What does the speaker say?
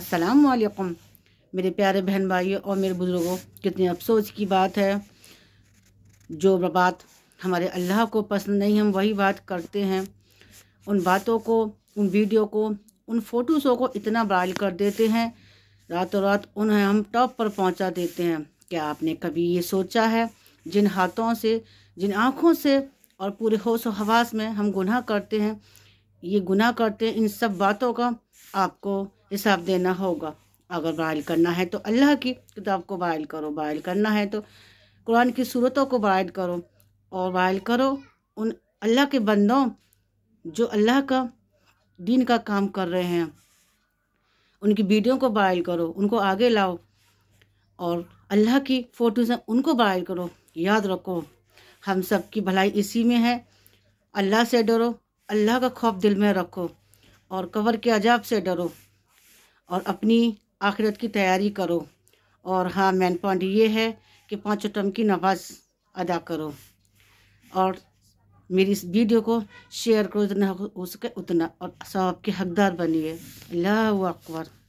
अस्सलाम वालेकुम मेरे प्यारे बहन भाइयों और मेरे बुज़ुर्गों कितने अफसोस की बात है जो बात हमारे अल्लाह को पसंद नहीं हम वही बात करते हैं उन बातों को उन वीडियो को उन फ़ोटोज़ों को इतना बाल कर देते हैं रातों रात उन्हें हम टॉप पर पहुंचा देते हैं क्या आपने कभी ये सोचा है जिन हाथों से जिन आँखों से और पूरे होश हवास में हम गुनाह करते हैं ये गुनाह करते हैं इन सब बातों का आपको हिसाब देना होगा अगर बायल करना है तो अल्लाह की किताब को बायल करो बायल करना है तो कुरान की सूरतों को बायल करो और बायल करो उन अल्लाह के बंदों जो अल्लाह का दीन का काम कर रहे हैं उनकी वीडियो को बायल करो उनको आगे लाओ और अल्लाह की फ़ोटोज़ हैं उनको बायल करो याद रखो हम सब की भलाई इसी में है अल्लाह से डरो अल्लाह का खौफ दिल में रखो और कवर के अजाब से डरो और अपनी आखिरत की तैयारी करो और हाँ मेन पॉइंट ये है कि पाँचों टम की नमाज अदा करो और मेरी इस वीडियो को शेयर करो जितना हो सके उतना और के हकदार बनिए अल्लाह अकबर